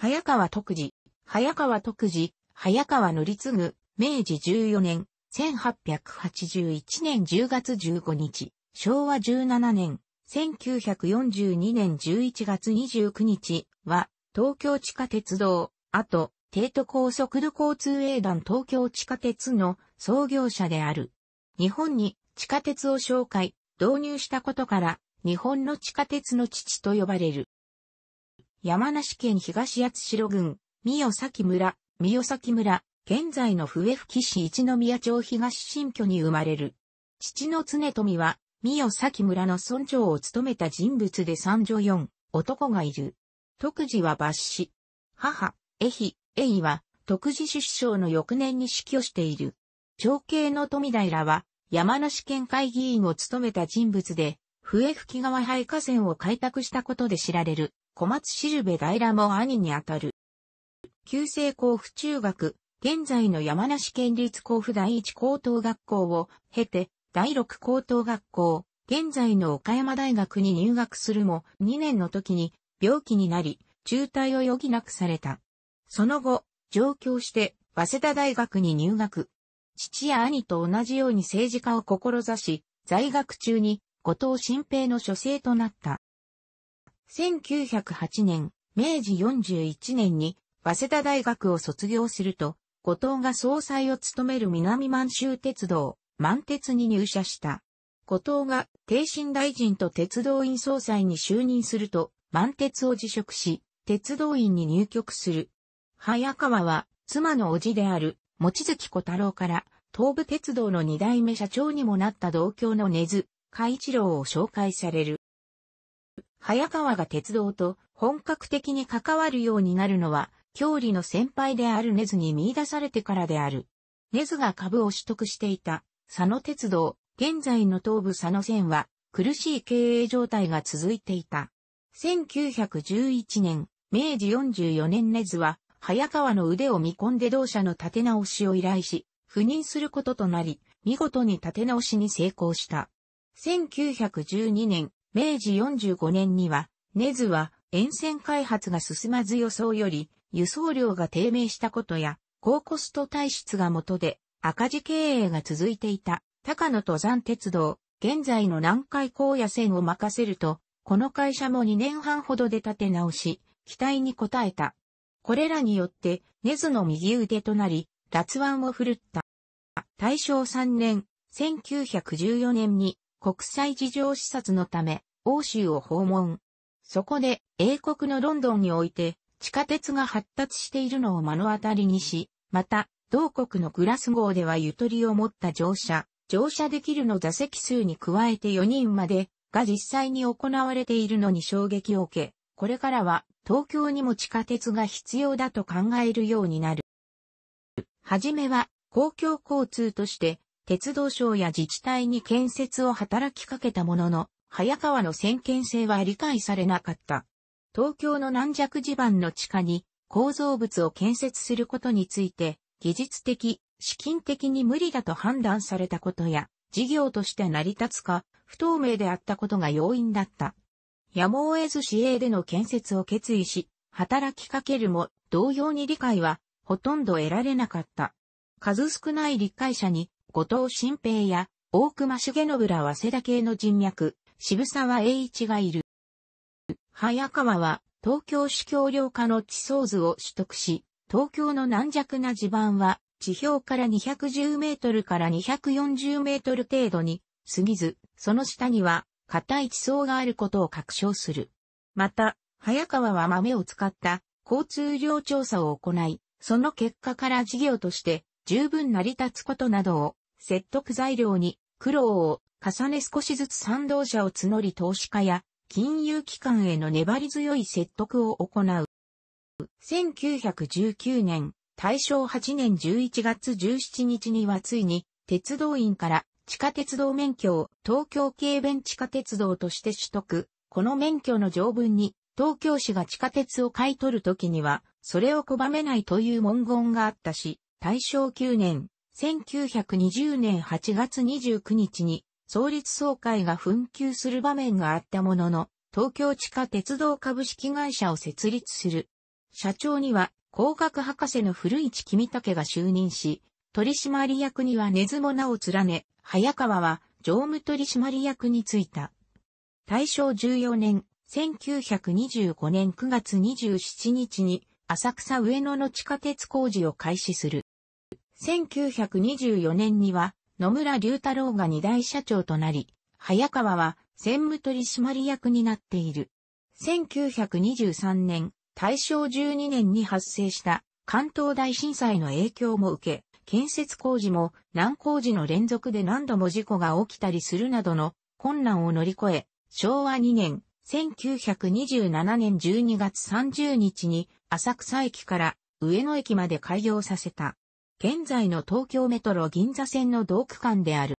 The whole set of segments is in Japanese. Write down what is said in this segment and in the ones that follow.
早川徳次、早川徳次、早川則次、明治14年、1881年10月15日、昭和17年、1942年11月29日は、東京地下鉄道、あと、帝都高速度交通営団東京地下鉄の創業者である。日本に地下鉄を紹介、導入したことから、日本の地下鉄の父と呼ばれる。山梨県東八代郡、三崎村、三崎村、現在の笛吹市一宮町東新居に生まれる。父の常富は、三崎村の村長を務めた人物で三女四、男がいる。徳次は抜死。母、えひ、えいは、徳次出生の翌年に死去している。長兄の富平は、山梨県会議員を務めた人物で、笛吹川廃河川を開拓したことで知られる、小松るべ大平も兄にあたる。旧制甲府中学、現在の山梨県立甲府第一高等学校を経て、第六高等学校、現在の岡山大学に入学するも、2年の時に病気になり、中退を余儀なくされた。その後、上京して、早稲田大学に入学。父や兄と同じように政治家を志し、在学中に後藤新平の書生となった。1908年、明治41年に、早稲田大学を卒業すると、後藤が総裁を務める南満州鉄道、満鉄に入社した。後藤が、帝新大臣と鉄道院総裁に就任すると、満鉄を辞職し、鉄道院に入局する。早川は、妻の叔父である、望月小太郎から、東武鉄道の二代目社長にもなった同郷の根津、海一郎を紹介される。早川が鉄道と本格的に関わるようになるのは、郷里の先輩である根津に見出されてからである。根津が株を取得していた佐野鉄道、現在の東部佐野線は苦しい経営状態が続いていた。1911年、明治44年根津は早川の腕を見込んで同社の立て直しを依頼し、赴任することとなり、見事に立て直しに成功した。1912年、明治45年には、根津は沿線開発が進まず予想より輸送量が低迷したことや、高コスト体質が元で赤字経営が続いていた高野登山鉄道、現在の南海高野線を任せると、この会社も2年半ほどで立て直し、期待に応えた。これらによって、根津の右腕となり、脱腕を振るった。大正3年、1914年に国際事情視察のため、欧州を訪問。そこで、英国のロンドンにおいて、地下鉄が発達しているのを目の当たりにし、また、同国のグラス号ではゆとりを持った乗車、乗車できるの座席数に加えて4人まで、が実際に行われているのに衝撃を受け、これからは東京にも地下鉄が必要だと考えるようになる。はじめは公共交通として鉄道省や自治体に建設を働きかけたものの、早川の先見性は理解されなかった。東京の軟弱地盤の地下に構造物を建設することについて、技術的、資金的に無理だと判断されたことや、事業として成り立つか、不透明であったことが要因だった。やむを得ず市営での建設を決意し、働きかけるも同様に理解はほとんど得られなかった。数少ない理解者に後藤新平や大隈重信ら早稲田系の人脈、渋沢栄一がいる。早川は東京市教領家の地層図を取得し、東京の軟弱な地盤は地表から210メートルから240メートル程度に過ぎず、その下には硬い地層があることを確証する。また、早川は豆を使った交通量調査を行い、その結果から事業として十分成り立つことなどを説得材料に苦労を重ね少しずつ賛同者を募り投資家や金融機関への粘り強い説得を行う。1919年、大正8年11月17日にはついに、鉄道員から地下鉄道免許を東京軽便地下鉄道として取得。この免許の条文に、東京市が地下鉄を買い取るときには、それを拒めないという文言があったし、大正9年、1920年8月29日に創立総会が紛糾する場面があったものの、東京地下鉄道株式会社を設立する。社長には工学博士の古市君武が就任し、取締役には根津も名を連ね、早川は常務取締役に就いた。大正14年、1925年9月27日に浅草上野の地下鉄工事を開始する。1924年には野村隆太郎が二大社長となり、早川は専務取締役になっている。1923年、大正12年に発生した関東大震災の影響も受け、建設工事も難工事の連続で何度も事故が起きたりするなどの困難を乗り越え、昭和2年、1927年12月30日に浅草駅から上野駅まで開業させた。現在の東京メトロ銀座線の同区間である。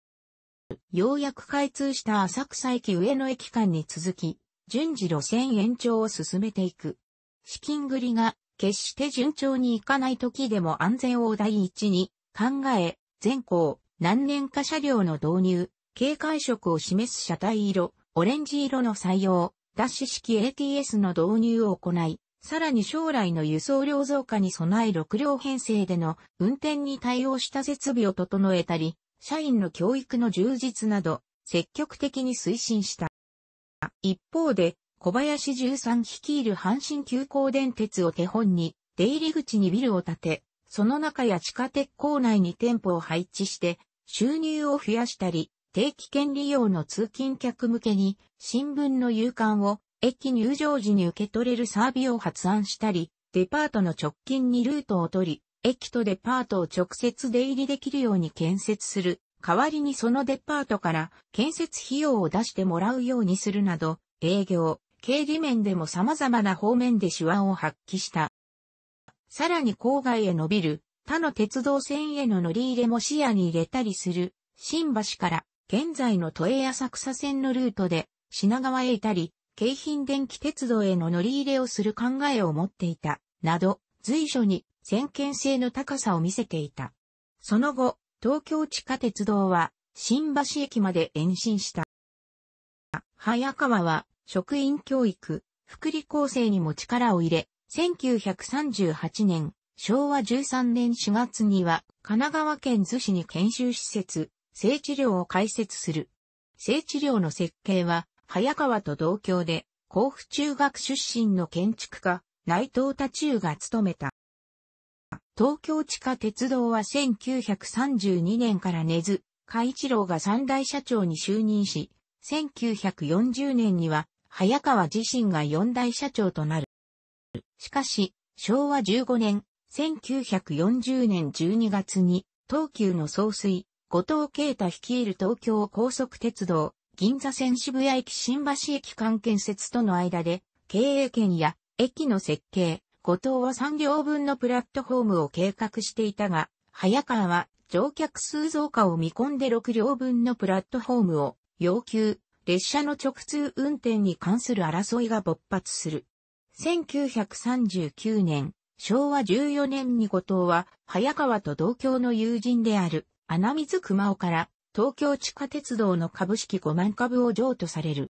ようやく開通した浅草駅上野駅間に続き、順次路線延長を進めていく。資金繰りが決して順調にいかない時でも安全を第一に考え、全校、何年か車両の導入、警戒色を示す車体色、オレンジ色の採用、ダッシュ式 ATS の導入を行い、さらに将来の輸送量増加に備え6両編成での運転に対応した設備を整えたり、社員の教育の充実など、積極的に推進した。一方で、小林十三率いる阪神急行電鉄を手本に、出入り口にビルを建て、その中や地下鉄構内に店舗を配置して、収入を増やしたり、定期券利用の通勤客向けに、新聞の夕刊を駅入場時に受け取れるサービを発案したり、デパートの直近にルートを取り、駅とデパートを直接出入りできるように建設する。代わりにそのデパートから建設費用を出してもらうようにするなど、営業、経理面でも様々な方面で手腕を発揮した。さらに郊外へ伸びる他の鉄道線への乗り入れも視野に入れたりする、新橋から現在の都営浅草線のルートで品川へいたり、京浜電気鉄道への乗り入れをする考えを持っていた、など、随所に先見性の高さを見せていた。その後、東京地下鉄道は、新橋駅まで延伸した。早川は、職員教育、福利厚生にも力を入れ、1938年、昭和13年4月には、神奈川県逗子に研修施設、性治療を開設する。性治療の設計は、早川と同郷で、甲府中学出身の建築家、内藤太中が務めた。東京地下鉄道は1932年から根津、海一郎が三大社長に就任し、1940年には早川自身が四大社長となる。しかし、昭和15年、1940年12月に、東急の総帥、後藤啓太率いる東京高速鉄道、銀座線渋谷駅新橋駅間建設との間で、経営権や駅の設計、後藤は3両分のプラットフォームを計画していたが、早川は乗客数増加を見込んで6両分のプラットフォームを要求、列車の直通運転に関する争いが勃発する。1939年、昭和14年に後藤は、早川と同郷の友人である、穴水熊尾から、東京地下鉄道の株式5万株を譲渡される。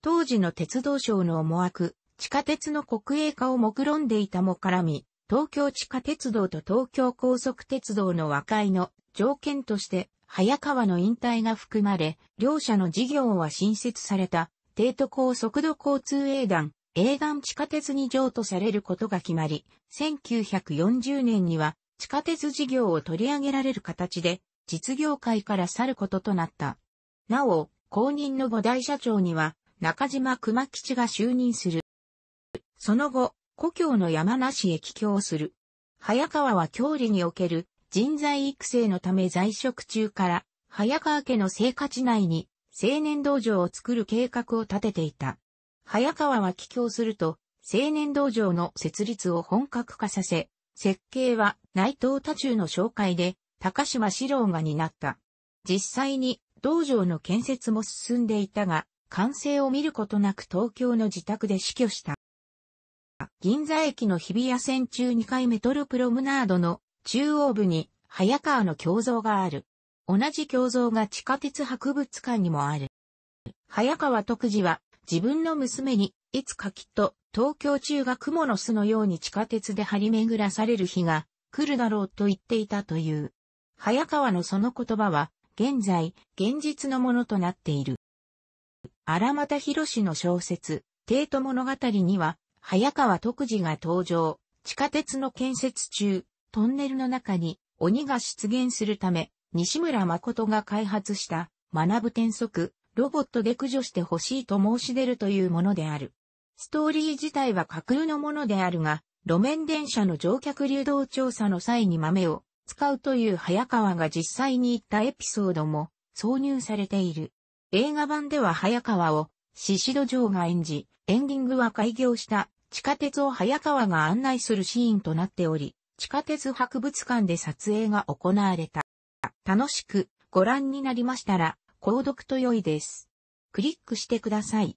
当時の鉄道省の思惑、地下鉄の国営化を目論んでいたも絡み、東京地下鉄道と東京高速鉄道の和解の条件として、早川の引退が含まれ、両社の事業は新設された、帝都高速度交通営団、営団地下鉄に譲渡されることが決まり、1940年には地下鉄事業を取り上げられる形で、実業界から去ることとなった。なお、後任の五大社長には、中島熊吉が就任する。その後、故郷の山梨へ帰郷する。早川は郷里における人材育成のため在職中から、早川家の生活内に青年道場を作る計画を立てていた。早川は帰郷すると、青年道場の設立を本格化させ、設計は内藤多中の紹介で高島四郎が担った。実際に道場の建設も進んでいたが、完成を見ることなく東京の自宅で死去した。銀座駅の日比谷線中2階メトロプロムナードの中央部に早川の胸像がある。同じ胸像が地下鉄博物館にもある。早川徳次は自分の娘にいつかきっと東京中が雲の巣のように地下鉄で張り巡らされる日が来るだろうと言っていたという。早川のその言葉は、現在、現実のものとなっている。荒俣博士の小説、帝都物語には、早川徳次が登場、地下鉄の建設中、トンネルの中に鬼が出現するため、西村誠が開発した学ぶ転速、ロボットで駆除してほしいと申し出るというものである。ストーリー自体は架空のものであるが、路面電車の乗客流動調査の際に豆を使うという早川が実際に言ったエピソードも挿入されている。映画版では早川を宍戸城が演じ、エンディングは開業した地下鉄を早川が案内するシーンとなっており、地下鉄博物館で撮影が行われた。楽しくご覧になりましたら、購読と良いです。クリックしてください。